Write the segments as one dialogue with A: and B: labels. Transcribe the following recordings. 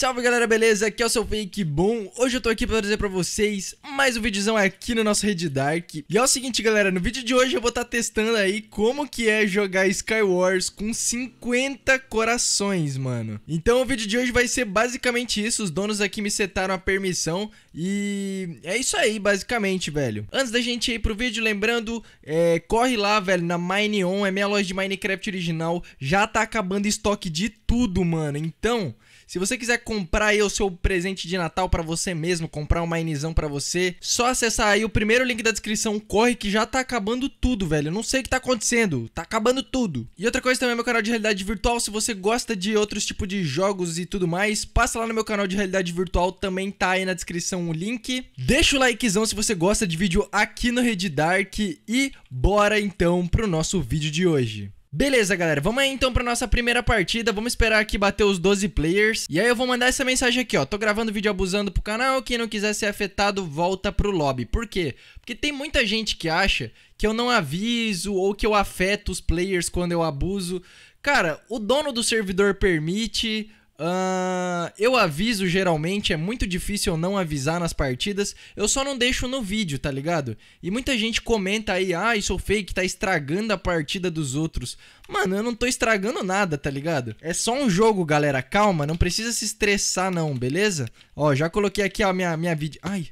A: Salve galera, beleza? Aqui é o seu Fake bom Hoje eu tô aqui pra trazer pra vocês mais um videozão aqui na nossa Red Dark. E é o seguinte, galera, no vídeo de hoje eu vou estar tá testando aí como que é jogar Skywars com 50 corações, mano. Então o vídeo de hoje vai ser basicamente isso, os donos aqui me setaram a permissão e é isso aí, basicamente, velho. Antes da gente ir pro vídeo, lembrando, é, corre lá, velho, na Mine On, é minha loja de Minecraft original, já tá acabando estoque de tudo, mano. Então... Se você quiser comprar aí o seu presente de Natal para você mesmo, comprar uma inizão para você, só acessar aí o primeiro link da descrição, corre que já tá acabando tudo, velho. não sei o que tá acontecendo, tá acabando tudo. E outra coisa também é meu canal de realidade virtual, se você gosta de outros tipos de jogos e tudo mais, passa lá no meu canal de realidade virtual, também tá aí na descrição o link. Deixa o likezão se você gosta de vídeo aqui no Red Dark e bora então pro nosso vídeo de hoje. Beleza, galera, vamos aí então pra nossa primeira partida, vamos esperar aqui bater os 12 players E aí eu vou mandar essa mensagem aqui, ó, tô gravando vídeo abusando pro canal, quem não quiser ser afetado volta pro lobby Por quê? Porque tem muita gente que acha que eu não aviso ou que eu afeto os players quando eu abuso Cara, o dono do servidor permite, Uh, eu aviso geralmente, é muito difícil eu não avisar nas partidas, eu só não deixo no vídeo, tá ligado? E muita gente comenta aí, ah, isso é fake, tá estragando a partida dos outros. Mano, eu não tô estragando nada, tá ligado? É só um jogo, galera, calma, não precisa se estressar não, beleza? Ó, já coloquei aqui a minha, minha vídeo... Ai,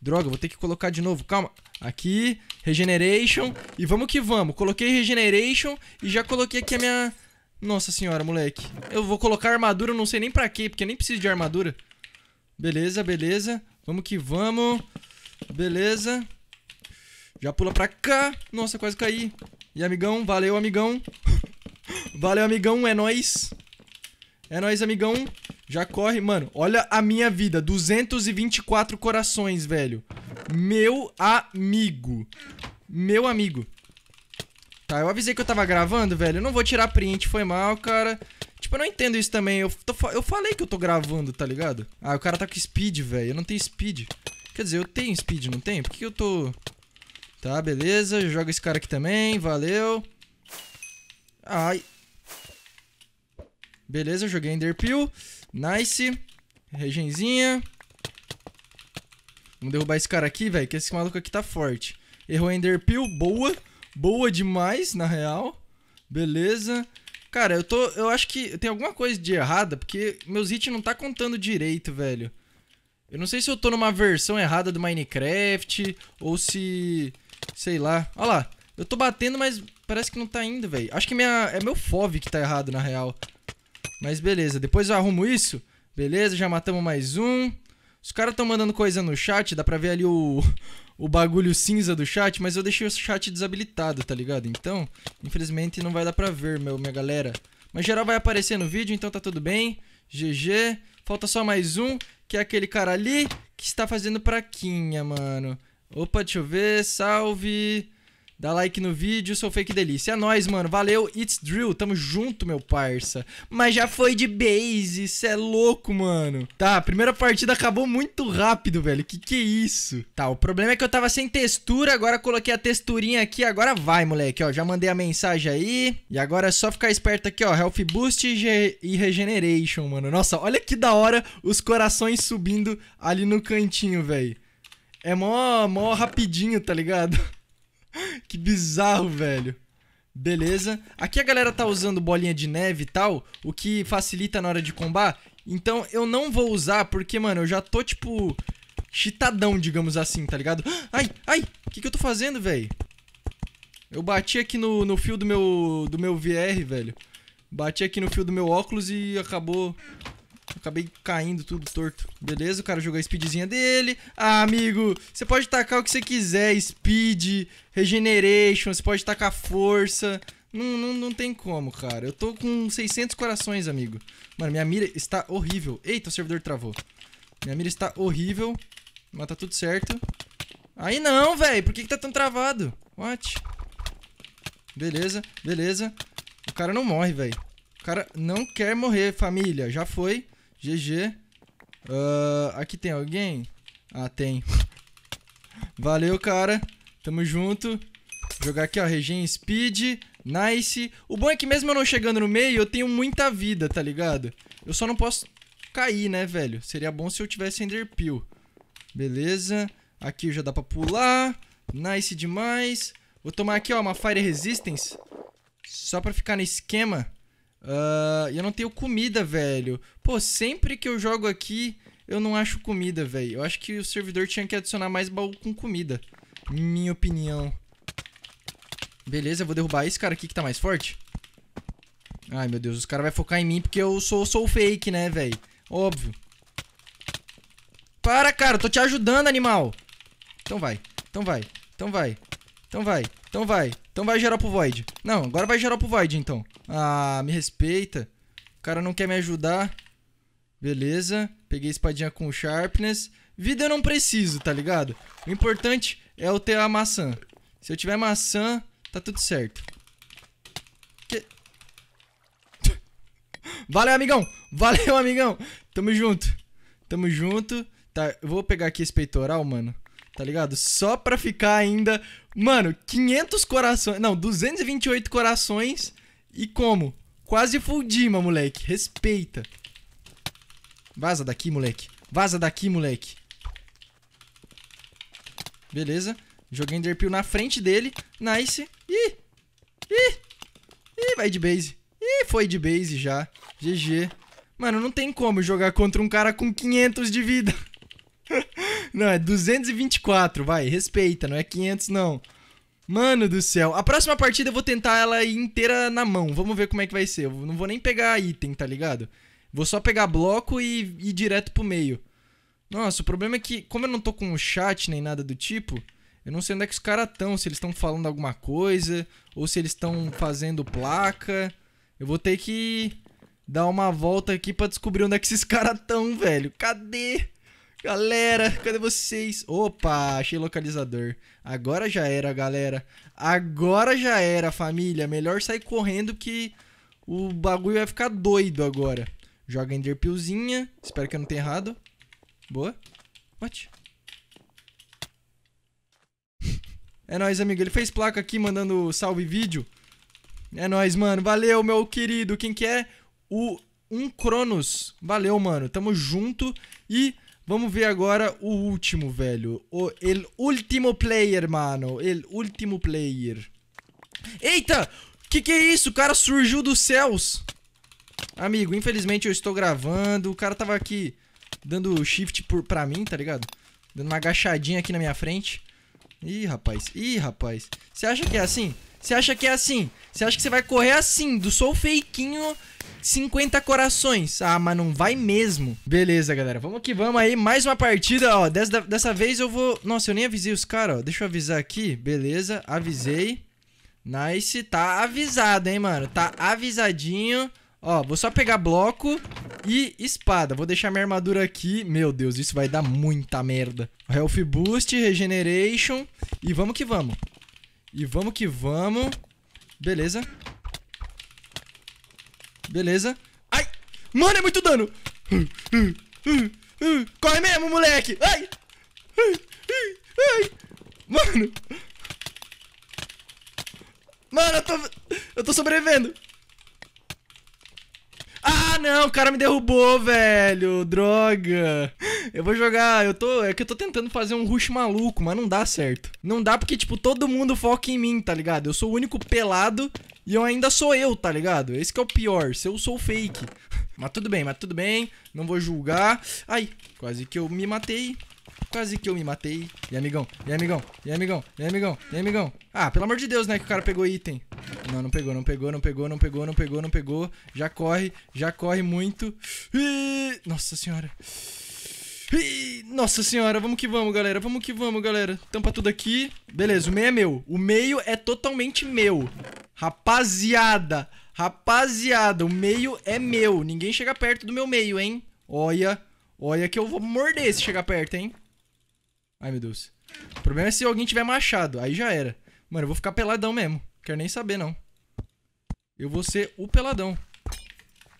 A: droga, vou ter que colocar de novo, calma. Aqui, Regeneration, e vamos que vamos. Coloquei Regeneration e já coloquei aqui a minha nossa senhora, moleque. Eu vou colocar armadura, não sei nem pra quê, porque eu nem preciso de armadura. Beleza, beleza. Vamos que vamos. Beleza. Já pula pra cá. Nossa, quase caí. E amigão, valeu, amigão. valeu, amigão, é nóis. É nóis, amigão. Já corre, mano. Olha a minha vida. 224 corações, velho. Meu amigo. Meu amigo tá? Eu avisei que eu tava gravando, velho. Eu não vou tirar print, foi mal, cara. Tipo, eu não entendo isso também. Eu, tô, eu falei que eu tô gravando, tá ligado? Ah, o cara tá com speed, velho. Eu não tenho speed. Quer dizer, eu tenho speed, não tenho? Por que eu tô... Tá, beleza. Joga esse cara aqui também. Valeu. Ai. Beleza, joguei Enderpeel. Nice. Regenzinha. Vamos derrubar esse cara aqui, velho, que esse maluco aqui tá forte. Errou Enderpeel, boa boa demais, na real. Beleza. Cara, eu tô. Eu acho que tem alguma coisa de errada, porque meus hits não tá contando direito, velho. Eu não sei se eu tô numa versão errada do Minecraft ou se. Sei lá. Olha lá. Eu tô batendo, mas parece que não tá indo, velho. Acho que minha, é meu FOV que tá errado, na real. Mas beleza, depois eu arrumo isso. Beleza, já matamos mais um. Os caras estão mandando coisa no chat, dá pra ver ali o, o bagulho cinza do chat, mas eu deixei o chat desabilitado, tá ligado? Então, infelizmente não vai dar pra ver, meu, minha galera. Mas geral vai aparecer no vídeo, então tá tudo bem. GG. Falta só mais um, que é aquele cara ali que está fazendo praquinha, mano. Opa, deixa eu ver. Salve. Dá like no vídeo, sou fake delícia. É nóis, mano. Valeu, It's Drill. Tamo junto, meu parça. Mas já foi de base, isso é louco, mano. Tá, a primeira partida acabou muito rápido, velho. Que que é isso? Tá, o problema é que eu tava sem textura, agora coloquei a texturinha aqui, agora vai, moleque, ó. Já mandei a mensagem aí. E agora é só ficar esperto aqui, ó. Health Boost e Regeneration, mano. Nossa, olha que da hora os corações subindo ali no cantinho, velho. É mó, mó rapidinho, tá ligado? Que bizarro, velho. Beleza. Aqui a galera tá usando bolinha de neve e tal, o que facilita na hora de combar. Então eu não vou usar porque, mano, eu já tô, tipo, chitadão, digamos assim, tá ligado? Ai, ai, o que, que eu tô fazendo, velho? Eu bati aqui no, no fio do meu, do meu VR, velho. Bati aqui no fio do meu óculos e acabou Acabei caindo tudo torto. Beleza, o cara jogou a speedzinha dele. Ah, amigo, você pode tacar o que você quiser. Speed, regeneration, você pode tacar força. Não, não, não tem como, cara. Eu tô com 600 corações, amigo. Mano, minha mira está horrível. Eita, o servidor travou. Minha mira está horrível. Mas tá tudo certo. Aí não, velho. Por que, que tá tão travado? What? Beleza, beleza. O cara não morre, velho. O cara não quer morrer, família. Já foi. GG. Uh, ah, aqui tem alguém? Ah, tem. Valeu, cara. Tamo junto. Jogar aqui, ó. Regen Speed. Nice. O bom é que mesmo eu não chegando no meio, eu tenho muita vida, tá ligado? Eu só não posso cair, né, velho? Seria bom se eu tivesse Enderpeel. Beleza. Aqui já dá pra pular. Nice demais. Vou tomar aqui, ó, uma Fire Resistance. Só pra ficar no esquema. Uh, eu não tenho comida, velho. Pô, sempre que eu jogo aqui, eu não acho comida, velho. Eu acho que o servidor tinha que adicionar mais baú com comida. Minha opinião. Beleza, eu vou derrubar esse cara aqui que tá mais forte. Ai, meu Deus, os caras vão focar em mim porque eu sou, sou fake, né, velho? Óbvio. Para, cara, eu tô te ajudando, animal. Então vai, então vai, então vai, então vai, então vai, então vai, gerar pro Void. Não, agora vai gerar pro Void, então. Ah, me respeita. O cara não quer me ajudar. Beleza. Peguei espadinha com sharpness. Vida eu não preciso, tá ligado? O importante é eu ter a maçã. Se eu tiver maçã, tá tudo certo. Que... Valeu, amigão! Valeu, amigão! Tamo junto. Tamo junto. Tá, eu vou pegar aqui esse peitoral, mano. Tá ligado? Só pra ficar ainda... Mano, 500 corações... Não, 228 corações e como? Quase full Dima, moleque. Respeita. Vaza daqui, moleque. Vaza daqui, moleque. Beleza. Joguei Enderpeel na frente dele. Nice. Ih! Ih! Ih, vai de base. Ih, foi de base já. GG. Mano, não tem como jogar contra um cara com 500 de vida. não, é 224, vai. Respeita, não é 500 não. Mano do céu. A próxima partida eu vou tentar ela inteira na mão. Vamos ver como é que vai ser. Eu não vou nem pegar item, tá ligado? Vou só pegar bloco e ir direto pro meio. Nossa, o problema é que, como eu não tô com o chat nem nada do tipo, eu não sei onde é que os caras estão. Se eles estão falando alguma coisa, ou se eles estão fazendo placa. Eu vou ter que dar uma volta aqui pra descobrir onde é que esses caras estão, velho. Cadê? Galera, cadê vocês? Opa, achei localizador. Agora já era, galera. Agora já era, família. Melhor sair correndo que o bagulho vai ficar doido agora. Joga enderpeelzinha. Espero que eu não tenha errado. Boa. What? É nóis, amigo. Ele fez placa aqui mandando salve vídeo. É nóis, mano. Valeu, meu querido. Quem que é? O Um Cronos. Valeu, mano. Tamo junto. E Vamos ver agora o último, velho. O el último player, mano. El último player. Eita! Que que é isso? O cara surgiu dos céus. Amigo, infelizmente eu estou gravando. O cara tava aqui dando shift por, pra mim, tá ligado? Dando uma agachadinha aqui na minha frente. Ih, rapaz. Ih, rapaz. Você acha que é assim? Você acha que é assim? Você acha que você vai correr assim, do sol feiquinho? 50 corações. Ah, mas não vai mesmo. Beleza, galera. Vamos que vamos aí. Mais uma partida, ó. Dessa, dessa vez eu vou... Nossa, eu nem avisei os caras, ó. Deixa eu avisar aqui. Beleza, avisei. Nice. Tá avisado, hein, mano. Tá avisadinho. Ó, vou só pegar bloco e espada. Vou deixar minha armadura aqui. Meu Deus, isso vai dar muita merda. Health Boost, Regeneration. E vamos que vamos. E vamos que vamos. Beleza. Beleza. Ai! Mano, é muito dano! Corre mesmo, moleque! Ai! Ai! Mano! Mano, eu tô... Eu tô sobrevivendo! Ah, não, o cara me derrubou, velho. Droga. Eu vou jogar, eu tô, é que eu tô tentando fazer um rush maluco, mas não dá certo. Não dá porque tipo todo mundo foca em mim, tá ligado? Eu sou o único pelado e eu ainda sou eu, tá ligado? Esse que é o pior, se eu sou fake. Mas tudo bem, mas tudo bem, não vou julgar. Ai, quase que eu me matei. Quase que eu me matei. E amigão, e amigão, e amigão, e amigão, e amigão. Ah, pelo amor de Deus, né, que o cara pegou item. Não, não pegou, não pegou, não pegou, não pegou, não pegou, não pegou. Já corre, já corre muito. nossa senhora. Nossa senhora, vamos que vamos, galera. Vamos que vamos, galera. Tampa tudo aqui. Beleza, o meio é meu. O meio é totalmente meu. Rapaziada, rapaziada, o meio é meu. Ninguém chega perto do meu meio, hein? Olha, olha que eu vou morder se chegar perto, hein? Ai, meu Deus. O problema é se alguém tiver machado. Aí já era. Mano, eu vou ficar peladão mesmo. Quero nem saber, não. Eu vou ser o peladão.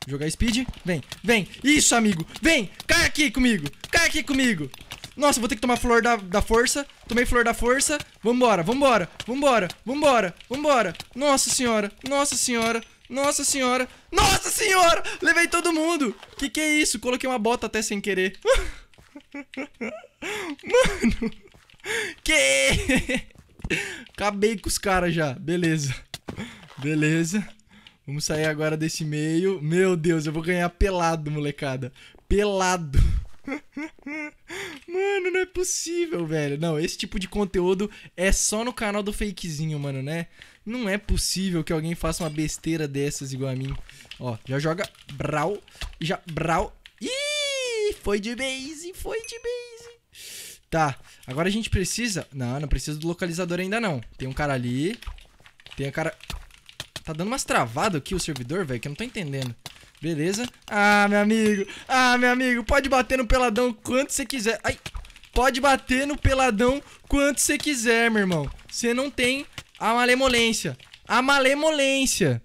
A: Jogar speed. Vem, vem. Isso, amigo. Vem, cai aqui comigo. Cai aqui comigo. Nossa, vou ter que tomar flor da, da força. Tomei flor da força. Vambora, vambora, vambora, vambora, vambora. Nossa senhora, nossa senhora, nossa senhora, nossa senhora. Levei todo mundo. Que que é isso? Coloquei uma bota até sem querer. Mano. Que? Acabei com os caras já. Beleza. Beleza. Vamos sair agora desse meio. Meu Deus, eu vou ganhar pelado, molecada. Pelado. mano, não é possível, velho. Não, esse tipo de conteúdo é só no canal do fakezinho, mano, né? Não é possível que alguém faça uma besteira dessas igual a mim. Ó, já joga brau, já brau. Ih, foi de base, foi de base. Tá, agora a gente precisa... Não, não precisa do localizador ainda não. Tem um cara ali. Tem um cara... Tá dando umas travadas aqui o servidor, velho, que eu não tô entendendo. Beleza. Ah, meu amigo. Ah, meu amigo. Pode bater no peladão quanto você quiser. Ai. Pode bater no peladão quanto você quiser, meu irmão. Você não tem a malemolência. A malemolência.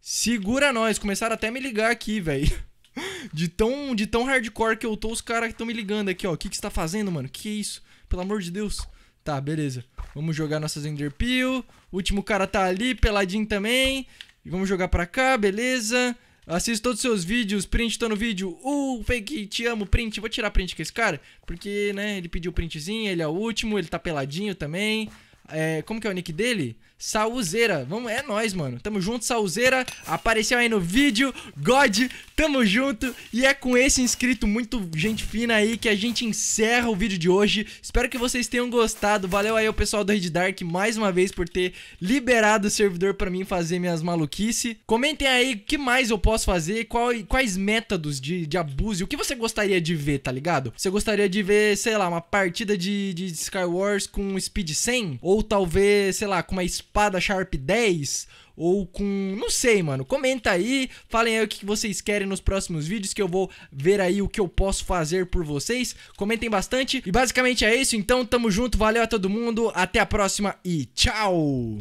A: Segura nós. Começaram até a me ligar aqui, velho. De tão, de tão hardcore que eu tô, os caras estão me ligando aqui, ó. O que, que você tá fazendo, mano? Que isso? Pelo amor de Deus. Tá, beleza. Vamos jogar nossas Enderpeel. último cara tá ali, peladinho também. E vamos jogar pra cá, beleza. Assista todos os seus vídeos, print tô no vídeo. Uh, fake, te amo, print. Vou tirar print com esse cara, porque, né, ele pediu printzinho, ele é o último, ele tá peladinho também. É, como que é o nick dele? Sauzeira. Vamos, é nós, mano. Tamo junto, Sauzeira. Apareceu aí no vídeo. God, tamo junto. E é com esse inscrito muito gente fina aí que a gente encerra o vídeo de hoje. Espero que vocês tenham gostado. Valeu aí o pessoal do Red Dark mais uma vez por ter liberado o servidor para mim fazer minhas maluquices. Comentem aí o que mais eu posso fazer, qual, quais métodos de, de abuso, o que você gostaria de ver, tá ligado? Você gostaria de ver, sei lá, uma partida de, de Wars com speed 100 ou ou talvez, sei lá, com uma espada Sharp 10? Ou com. Não sei, mano. Comenta aí. Falem aí o que vocês querem nos próximos vídeos. Que eu vou ver aí o que eu posso fazer por vocês. Comentem bastante. E basicamente é isso. Então, tamo junto. Valeu a todo mundo. Até a próxima e tchau!